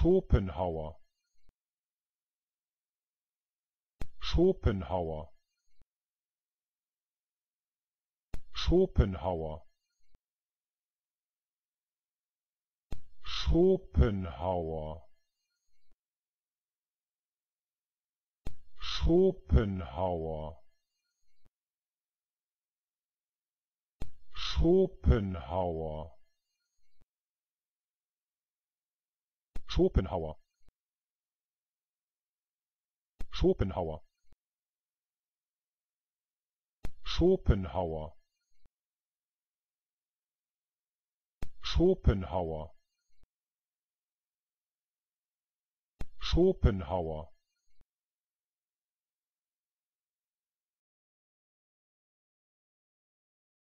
Schopenhauer Schopenhauer Schopenhauer Schopenhauer Schopenhauer Schopenhauer schopenhauer schopenhauer schopenhauer schopenhauer schopenhauer